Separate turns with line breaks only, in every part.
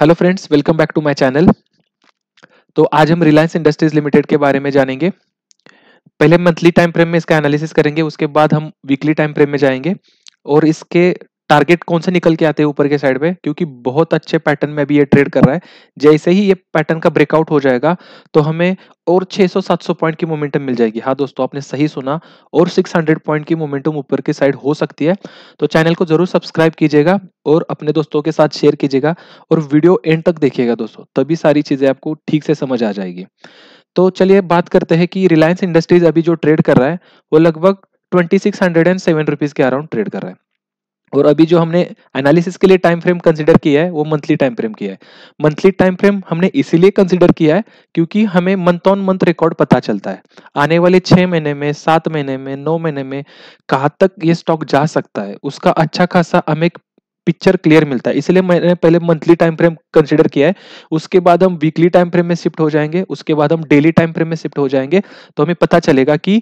hello friends welcome back to my channel तो आज हम रिलायंस इंडस्ट्रीज लिमिटेड के बारे में जानेंगे पहले मंथली टाइम फ्रेम में इसका एनालिसिस करेंगे उसके बाद हम वीकली टाइम फ्रेम में जाएंगे और इसके टारगेट कौन से निकल के आते हैं ऊपर के साइड पे क्योंकि बहुत अच्छे पैटर्न में भी ये ट्रेड कर रहा है जैसे ही ये पैटर्न का ब्रेकआउट हो जाएगा तो हमें और 600-700 पॉइंट की मोमेंटम मिल जाएगी हाँ दोस्तों आपने सही सुना और 600 पॉइंट की मोमेंटम ऊपर की साइड हो सकती है तो चैनल को जरूर सब्सक्राइब कीजिएगा और अपने दोस्तों के साथ शेयर कीजिएगा और वीडियो एंड तक देखिएगा दोस्तों तभी सारी चीजें आपको ठीक से समझ आ जाएगी तो चलिए बात करते हैं कि रिलायंस इंडस्ट्रीज अभी जो ट्रेड कर रहा है वो लगभग twenty six hundred and seven rupees के अराउंड ट्रेड कर रहा है और अभी जो हमने एनालिसिस के लिए टाइम फ्रेम कंसिडर किया है वो मंथली टाइम फ्रेम किया है मंथली टाइम फ्रेम हमने इसीलिए कंसिडर किया है क्योंकि हमें मंथ ऑन मंथ रिकॉर्ड पता चलता है आने वाले छः महीने में सात महीने में नौ महीने में कहाँ तक ये स्टॉक जा सकता है उसका अच्छा खासा हमें एक पिक्चर क्लियर मिलता है इसलिए मैंने पहले मंथली टाइम फ्रेम कंसिडर किया है उसके बाद हम वीकली टाइम फ्रेम में शिफ्ट हो जाएंगे उसके बाद हम डेली टाइम फ्रेम में शिफ्ट हो जाएंगे तो हमें पता चलेगा कि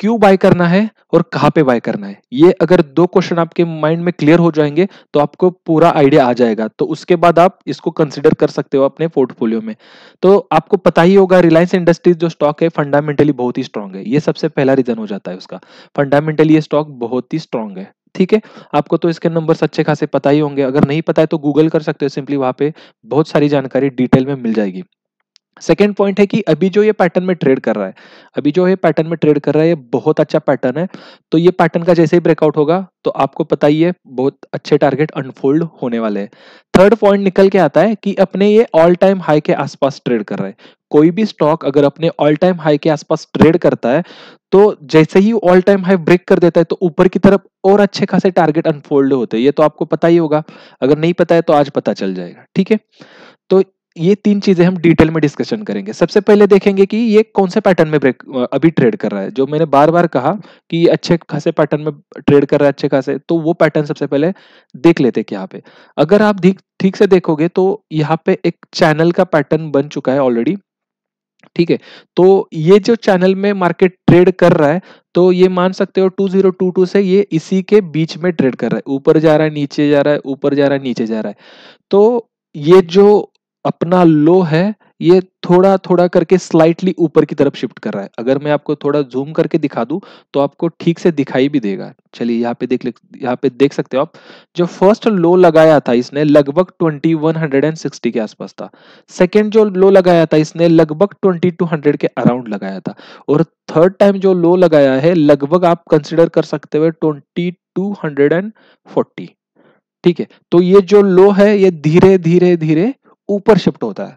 क्यों बाय करना है और कहाँ पे बाय करना है ये अगर दो क्वेश्चन आपके माइंड में क्लियर हो जाएंगे तो आपको पूरा आइडिया आ जाएगा तो उसके बाद आप इसको कंसिडर कर सकते हो अपने पोर्टफोलियो में तो आपको पता ही होगा रिलायंस इंडस्ट्रीज जो स्टॉक है फंडामेंटली बहुत ही स्ट्रांग है ये सबसे पहला रीजन हो जाता है उसका फंडामेंटली ये स्टॉक बहुत ही स्ट्रांग है ठीक है आपको तो इसके नंबर अच्छे खासे पता ही होंगे अगर नहीं पता है तो गूगल कर सकते हो सिंपली वहां पे बहुत सारी जानकारी डिटेल में मिल जाएगी सेकेंड पॉइंट है कि अभी जो ये पैटर्न में ट्रेड कर रहा है अभी जो ये पैटर्न में ट्रेड कर रहा है ये बहुत अच्छा पैटर्न है तो ये पैटर्न का जैसे ही ब्रेकआउट होगा तो आपको पता ही है बहुत अच्छे टारगेट अनफोल्ड होने वाले हैं थर्ड पॉइंट निकल के आता है कि अपने ये ऑल टाइम हाई के आसपास ट्रेड कर रहा है कोई भी स्टॉक अगर अपने ऑल टाइम हाई के आसपास ट्रेड करता है तो जैसे ही ऑल टाइम हाई ब्रेक कर देता है तो ऊपर की तरफ और अच्छे खासे टारगेट अनफोल्ड होते हैं ये तो आपको पता ही होगा अगर नहीं पता है तो आज पता चल जाएगा ठीक है तो ये तीन चीजें हम डिटेल में डिस्कशन करेंगे सबसे पहले देखेंगे कि ये कौन से पैटर्न में ब्रेक अभी ट्रेड कर रहा है जो मैंने बार बार कहा कि अच्छे खासे पैटर्न में ट्रेड कर रहा है अच्छे खासे तो वो पैटर्न सबसे पहले देख लेते हैं यहाँ पे अगर आप ठीक से देखोगे तो यहाँ पे एक चैनल का पैटर्न बन चुका है ऑलरेडी ठीक है तो ये जो चैनल में मार्केट ट्रेड कर रहा है तो ये मान सकते हो 2022 से ये इसी के बीच में ट्रेड कर रहा है ऊपर जा रहा है नीचे जा रहा है ऊपर जा रहा है नीचे जा रहा है तो ये जो अपना लो है ये थोड़ा थोड़ा करके स्लाइटली ऊपर की तरफ शिफ्ट कर रहा है अगर मैं आपको थोड़ा जूम करके दिखा दूं तो आपको ठीक से दिखाई भी देगा चलिए यहाँ पे देख यहाँ पे देख सकते हो आप जो फर्स्ट लो लगाया था इसने लगभग 2160 के आसपास था सेकेंड जो लो लगाया था इसने लगभग 2200 के अराउंड लगाया था और थर्ड टाइम जो लो लगाया है लगभग आप कंसिडर कर सकते हुए ट्वेंटी ठीक है तो ये जो लो है ये धीरे धीरे धीरे ऊपर शिफ्ट होता है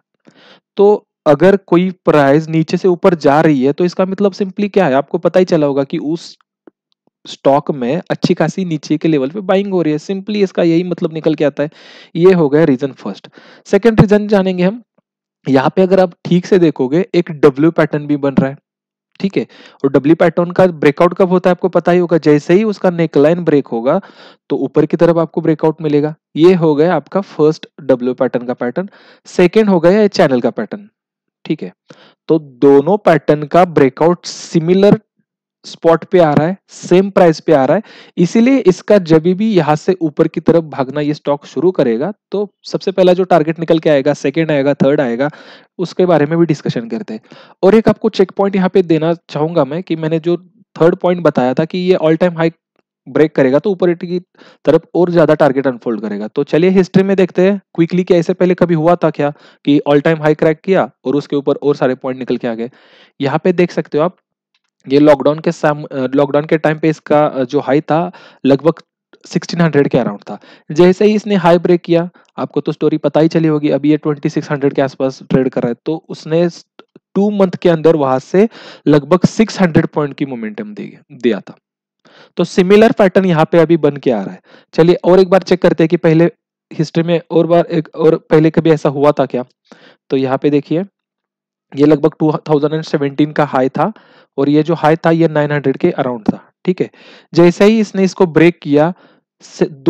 तो अगर कोई प्राइस नीचे से ऊपर जा रही है तो इसका मतलब सिंपली क्या है आपको पता ही चला होगा कि उस स्टॉक में अच्छी खासी नीचे के लेवल पे बाइंग हो रही है सिंपली इसका यही मतलब निकल के आता है ये हो गया रीजन फर्स्ट सेकंड रीजन जानेंगे हम यहाँ पे अगर आप ठीक से देखोगे एक डब्ल्यू पैटर्न भी बन रहा है ठीक है और डब्ल्यू पैटर्न का ब्रेकआउट कब होता है आपको पता ही होगा जैसे ही उसका नेकलाइन ब्रेक होगा तो ऊपर की तरफ आपको ब्रेकआउट मिलेगा ये हो गया आपका फर्स्ट डब्ल्यू पैटर्न का पैटर्न सेकेंड हो गया चैनल का पैटर्न ठीक है तो दोनों पैटर्न का ब्रेकआउट सिमिलर स्पॉट पे आ रहा है सेम प्राइस पे आ रहा है इसीलिए इसका जब भी यहां से ऊपर की तरफ भागना ये स्टॉक शुरू करेगा तो सबसे पहला जो टारगेट निकल के आएगा सेकेंड आएगा थर्ड आएगा उसके बारे में भी डिस्कशन करते हैं और एक आपको चेक पॉइंट यहाँ पे देना चाहूंगा मैं कि मैंने जो थर्ड पॉइंट बताया था कि ये ऑल टाइम हाई ब्रेक करेगा तो ऊपर की तरफ और ज्यादा टारगेट अनफोल्ड करेगा तो चलिए हिस्ट्री में देखते हैं क्विकली क्या इससे पहले कभी हुआ था क्या कि ऑल टाइम हाई क्रैक किया और उसके ऊपर और सारे पॉइंट निकल के आ गए यहाँ पे देख सकते हो आप ये लॉकडाउन के लॉकडाउन के टाइम पे इसका जो हाई था लगभग 1600 के अराउंड था जैसे ही इसने हाई ब्रेक किया आपको तो स्टोरी पता ही चली होगी अभी ये 2600 के आसपास ट्रेड कर रहा है तो उसने टू मंथ के अंदर वहां से लगभग 600 पॉइंट की मोमेंटम दिया था तो सिमिलर पैटर्न यहाँ पे अभी बन के आ रहा है चलिए और एक बार चेक करते हैं कि पहले हिस्ट्री में और बार एक और पहले कभी ऐसा हुआ था क्या तो यहाँ पे देखिए ये लगभग 2017 का हाई था और ये जो हाई था ये 900 के अराउंड था ठीक है जैसे ही इसने इसको ब्रेक किया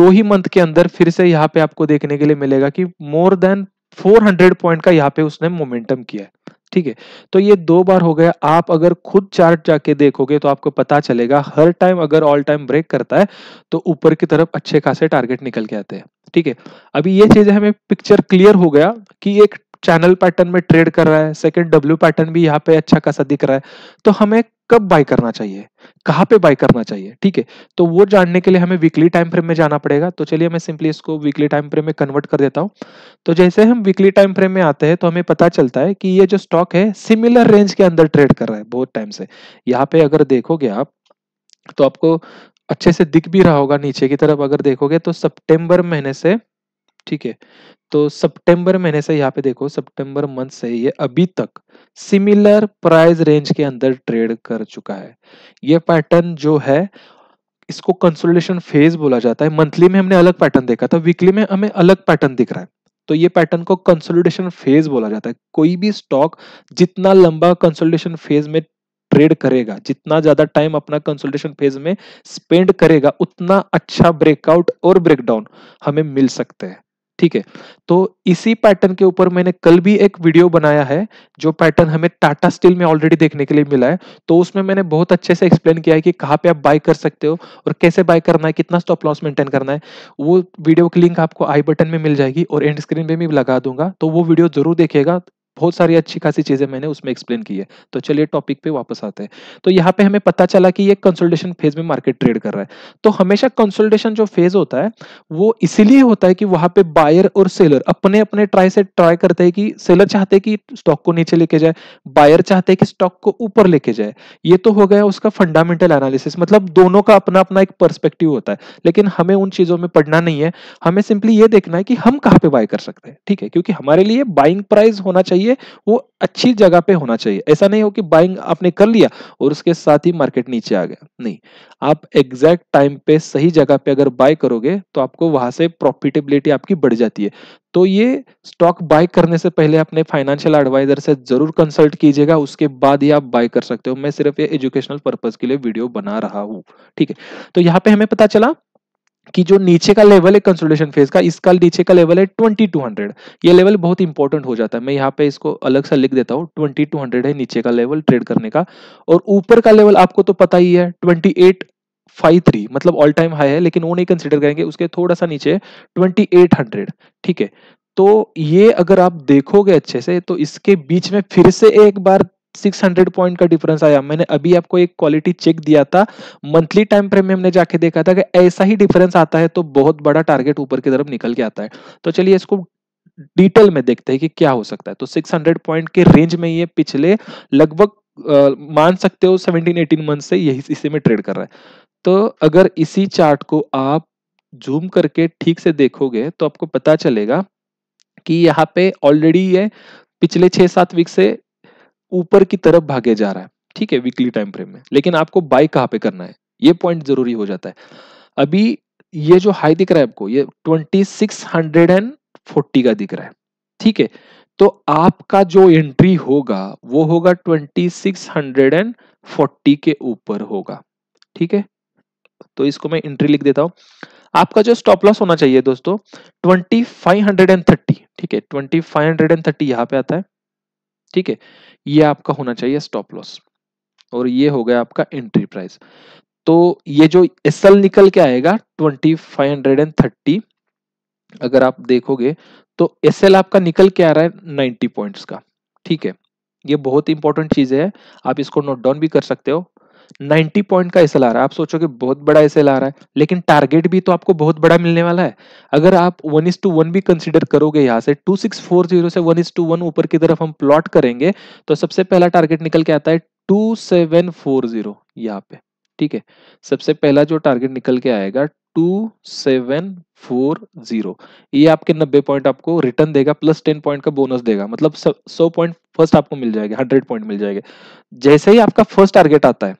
दो ही मंथ के अंदर फिर से यहाँ पे आपको देखने के लिए मिलेगा कि मोर देन 400 पॉइंट का यहाँ पे उसने मोमेंटम किया है ठीक है तो ये दो बार हो गया आप अगर खुद चार्ट जाके देखोगे तो आपको पता चलेगा हर टाइम अगर ऑल टाइम ब्रेक करता है तो ऊपर की तरफ अच्छे खासे टारगेट निकल के आते हैं ठीक है अभी ये चीज हमें पिक्चर क्लियर हो गया कि एक चैनल पैटर्न में ट्रेड कर रहा है सेकंड डब्ल्यू पैटर्न भी यहाँ पे अच्छा खासा दिख रहा है तो हमें कब बाय करना चाहिए कहाँ पे बाय करना चाहिए ठीक है तो वो जानने के लिए हमें वीकली टाइम फ्रेम में जाना पड़ेगा तो चलिए मैं सिंपली इसको वीकली टाइम फ्रेम में कन्वर्ट कर देता हूँ तो जैसे हम वीकली टाइम फ्रेम में आते हैं तो हमें पता चलता है कि ये जो स्टॉक है सिमिलर रेंज के अंदर ट्रेड कर रहा है बहुत टाइम से यहाँ पे अगर देखोगे आप तो आपको अच्छे से दिख भी रहा होगा नीचे की तरफ अगर देखोगे तो सितंबर महीने से ठीक है तो सितंबर महीने से यहाँ पे देखो सितंबर मंथ से ये अभी तक सिमिलर प्राइस रेंज के अंदर ट्रेड कर चुका है ये पैटर्न जो है इसको कंसोलिडेशन फेज बोला जाता है मंथली में हमने अलग पैटर्न देखा था वीकली में हमें अलग पैटर्न दिख रहा है तो ये पैटर्न को कंसोलिडेशन फेज बोला जाता है कोई भी स्टॉक जितना लंबा कंसोलिडेशन फेज में ट्रेड करेगा जितना ज्यादा टाइम अपना कंसोलिडेशन फेज में स्पेंड करेगा उतना अच्छा ब्रेकआउट और ब्रेकडाउन हमें मिल सकते हैं ठीक है तो इसी पैटर्न के ऊपर मैंने कल भी एक वीडियो बनाया है जो पैटर्न हमें टाटा स्टील में ऑलरेडी देखने के लिए मिला है तो उसमें मैंने बहुत अच्छे से एक्सप्लेन किया है कि कहाँ पे आप बाय कर सकते हो और कैसे बाय करना है कितना स्टॉप लॉस मेंटेन करना है वो वीडियो की लिंक आपको आई बटन में मिल जाएगी और एंड स्क्रीन पर भी लगा दूंगा तो वो वीडियो जरूर देखेगा बहुत सारी अच्छी खासी चीजें मैंने उसमें एक्सप्लेन की है तो चलिए टॉपिक पे वापस आते हैं तो यहाँ पे हमें पता चला कि ये कंसोलिडेशन फेज में मार्केट ट्रेड कर रहा है तो हमेशा कंसल्टेशन जो फेज होता है वो इसीलिए होता है कि वहां पे बायर और सेलर अपने अपने ट्राई से ट्राई करते हैं कि सेलर चाहते हैं कि स्टॉक को नीचे लेके जाए बायर चाहते हैं कि स्टॉक को ऊपर लेके जाए ये तो हो गया उसका फंडामेंटल एनालिसिस मतलब दोनों का अपना अपना एक परस्पेक्टिव होता है लेकिन हमें उन चीजों में पढ़ना नहीं है हमें सिंपली ये देखना है कि हम कहाँ पे बाय कर सकते हैं ठीक है क्योंकि हमारे लिए बाइंग प्राइस होना चाहिए चाहिए वो अच्छी जगह पे होना चाहिए ऐसा नहीं हो कि बाइंग आपने कर लिया और उसके साथ ही मार्केट नीचे आ गया नहीं आप एग्जैक्ट टाइम पे सही जगह पे अगर बाय करोगे तो आपको वहां से प्रॉफिटेबिलिटी आपकी बढ़ जाती है तो ये स्टॉक बाय करने से पहले अपने फाइनेंशियल एडवाइजर से जरूर कंसल्ट कीजिएगा उसके बाद ही आप बाय कर सकते हो मैं सिर्फ ये एजुकेशनल पर्पज के लिए वीडियो बना रहा हूँ ठीक है तो यहाँ पे हमें पता चला कि जो नीचे का लेवल है कंसोलिडेशन फेज का इसका नीचे का लेवल है हंड्रेड ये लेवल बहुत इंपॉर्टेंट हो जाता है मैं यहाँ पे इसको अलग सा लिख देता हूँ हंड्रेड है नीचे का लेवल ट्रेड करने का और ऊपर का लेवल आपको तो पता ही है ट्वेंटी एट फाइव थ्री मतलब ऑल टाइम हाई है लेकिन वो नहीं कंसिडर करेंगे उसके थोड़ा सा नीचे ट्वेंटी एट हंड्रेड ठीक है तो ये अगर आप देखोगे अच्छे से तो इसके बीच में फिर से एक बार 600 पॉइंट का डिफरेंस आया मैंने अभी आपको एक क्वालिटी चेक दिया था मंथली टाइम फ्रेम में हमने जाके देखा था कि ऐसा ही डिफरेंस आता है तो बहुत बड़ा टारगेट ऊपर की तरफ निकल के आता है तो चलिए इसको डिटेल में देखते हैं कि क्या हो सकता है तो 600 पॉइंट के रेंज में ये पिछले लगभग मान सकते हो 17 18 मंथ से यही इसी में ट्रेड कर रहा है तो अगर इसी चार्ट को आप जूम करके ठीक से देखोगे तो आपको पता चलेगा कि यहाँ पे ऑलरेडी ये पिछले छह सात वीक से ऊपर की तरफ भागे जा रहा है ठीक है वीकली टाइम फ्रेम में लेकिन आपको बाय कहाँ पे करना है ये पॉइंट जरूरी हो जाता है अभी ये जो हाई दिख रहा है आपको ये 2640 का दिख रहा है ठीक है तो आपका जो एंट्री होगा वो होगा 2640 के ऊपर होगा ठीक है तो इसको मैं एंट्री लिख देता हूं आपका जो स्टॉप लॉस होना चाहिए दोस्तों 2530 ठीक है 2530 यहाँ पे आता है ठीक है ये आपका होना चाहिए स्टॉप लॉस और ये हो गया आपका एंट्री प्राइस तो ये जो एस निकल के आएगा twenty five hundred and thirty अगर आप देखोगे तो एस आपका निकल के आ रहा है नाइन्टी पॉइंट्स का ठीक है ये बहुत इंपॉर्टेंट चीज है आप इसको नोट डाउन भी कर सकते हो 90 पॉइंट का एस आ रहा है आप सोचोगे बहुत बड़ा एस आ रहा है लेकिन टारगेट भी तो आपको बहुत बड़ा मिलने वाला है अगर आप वन इज टू वन भी कंसिडर करोगे यहाँ से टू सिक्स फोर जीरो से वन इज टू वन ऊपर की तरफ हम प्लॉट करेंगे तो सबसे पहला टारगेट निकल के आता है टू सेवन फोर जीरो यहाँ पे ठीक है सबसे पहला जो टारगेट निकल के आएगा टू सेवन फोर जीरो ये आपके नब्बे पॉइंट आपको रिटर्न देगा प्लस टेन पॉइंट का बोनस देगा मतलब सौ पॉइंट फर्स्ट आपको मिल जाएगा हंड्रेड पॉइंट मिल जाएगा जैसे ही आपका फर्स्ट टारगेट आता है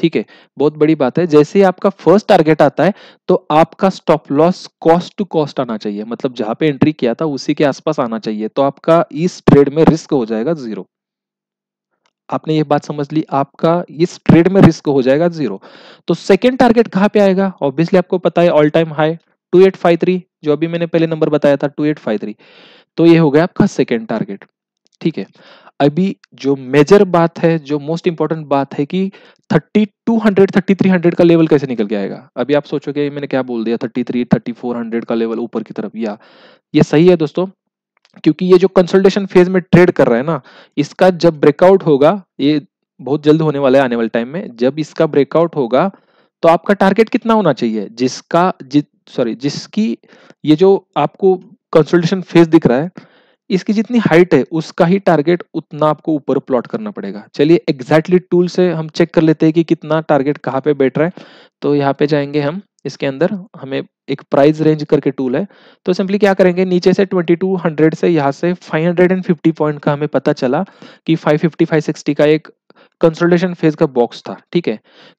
ठीक है बहुत बड़ी बात है जैसे ही आपका फर्स्ट टारगेट आता है तो आपका stop loss cost to cost आना चाहिए मतलब जहां पे एंट्री किया था उसी के आसपास आना चाहिए तो आपका इस ट्रेड में रिस्क हो जाएगा जीरो आपने ये बात समझ ली आपका इस ट्रेड में रिस्क हो जाएगा जीरो तो सेकेंड टारगेट कहां पर आएगा ऑब्वियसली आपको पता है ऑल टाइम हाई टू जो अभी मैंने पहले नंबर बताया था टू तो ये हो गया आपका सेकेंड टारगेट ठीक है अभी जो मेजर बात है जो मोस्ट इंपॉर्टेंट बात है कि thirty two hundred thirty three hundred का लेवल कैसे निकल के आएगा अभी आप सोचोगे मैंने क्या बोल दिया thirty three thirty four hundred का लेवल ऊपर की तरफ या ये सही है दोस्तों क्योंकि ये जो कंसल्टेशन फेज में ट्रेड कर रहा है ना इसका जब ब्रेकआउट होगा ये बहुत जल्द होने वाला है आने वाले टाइम में जब इसका ब्रेकआउट होगा तो आपका टारगेट कितना होना चाहिए जिसका जि, सॉरी जिसकी ये जो आपको कंसल्टेशन फेज दिख रहा है इसकी जितनी हाइट है उसका ही टारगेट उतना आपको ऊपर प्लॉट करना पड़ेगा चलिए एग्जैक्टली टूल से हम चेक कर लेते हैं कि कितना टारगेट कहाँ पे बैठ रहा है तो यहाँ पे जाएंगे हम इसके अंदर हमें एक प्राइस रेंज करके टूल है तो सिंपली क्या करेंगे नीचे से 2200 से यहाँ से 550 पॉइंट का हमें पता चला कि 550 560 का एक कंसल्टेशन फेज का बॉक्स था ठीक है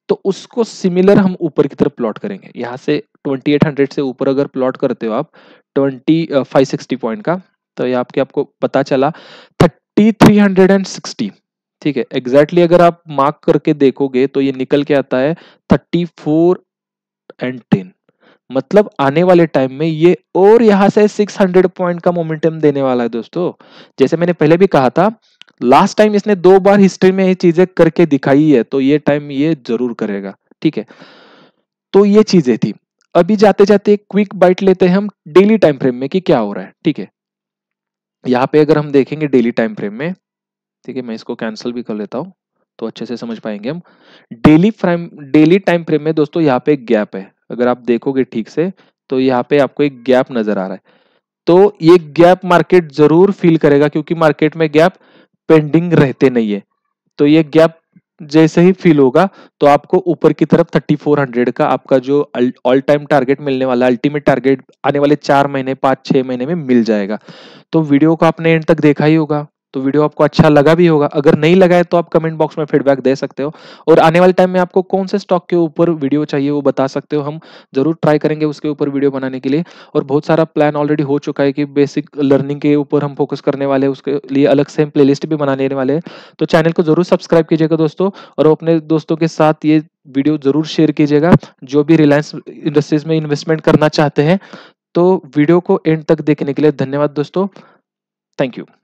तो उसको सिमिलर हम ऊपर की तरफ प्लॉट करेंगे यहाँ से 2800 से ऊपर अगर प्लॉट करते हो आप 20 uh, 560 पॉइंट का तो ये आपके आपको पता चला thirty three hundred and sixty ठीक है एग्जैक्टली exactly अगर आप मार्क करके देखोगे तो ये निकल के आता है थर्टी फोर एंड टेन मतलब आने वाले टाइम में ये और यहां से 600 पॉइंट का मोमेंटम देने वाला है दोस्तों जैसे मैंने पहले भी कहा था लास्ट टाइम इसने दो बार हिस्ट्री में ये चीजें करके दिखाई है तो ये टाइम ये जरूर करेगा ठीक है तो ये चीजें थी अभी जाते जाते क्विक बाइट लेते हैं हम डेली टाइम फ्रेम में कि क्या हो रहा है ठीक है यहाँ पे अगर हम देखेंगे डेली टाइम फ्रेम में ठीक है मैं इसको कैंसिल भी कर लेता हूँ तो अच्छे से समझ पाएंगे हम daily frame daily time frame में दोस्तों यहाँ पे एक गैप है अगर आप देखोगे ठीक से तो यहाँ पे आपको एक गैप नजर आ रहा है तो ये गैप मार्केट जरूर फील करेगा क्योंकि मार्केट में गैप पेंडिंग रहते नहीं है तो ये गैप जैसे ही फील होगा तो आपको ऊपर की तरफ 3400 का आपका जो ऑल टाइम टारगेट मिलने वाला अल्टीमेट टारगेट आने वाले चार महीने पांच छह महीने में मिल जाएगा तो वीडियो को आपने एंड तक देखा ही होगा तो वीडियो आपको अच्छा लगा भी होगा अगर नहीं लगा है तो आप कमेंट बॉक्स में फीडबैक दे सकते हो और आने वाले टाइम में आपको कौन से स्टॉक के ऊपर वीडियो चाहिए वो बता सकते हो हम जरूर ट्राई करेंगे उसके ऊपर वीडियो बनाने के लिए और बहुत सारा प्लान ऑलरेडी हो चुका है कि बेसिक लर्निंग के ऊपर हम फोकस करने वाले हैं उसके लिए अलग से हम प्ले भी बनाने वाले हैं तो चैनल को जरूर सब्सक्राइब कीजिएगा दोस्तों और अपने दोस्तों के साथ ये वीडियो जरूर शेयर कीजिएगा जो भी रिलायंस इंडस्ट्रीज में इन्वेस्टमेंट करना चाहते हैं तो वीडियो को एंड तक देखने के लिए धन्यवाद दोस्तों थैंक यू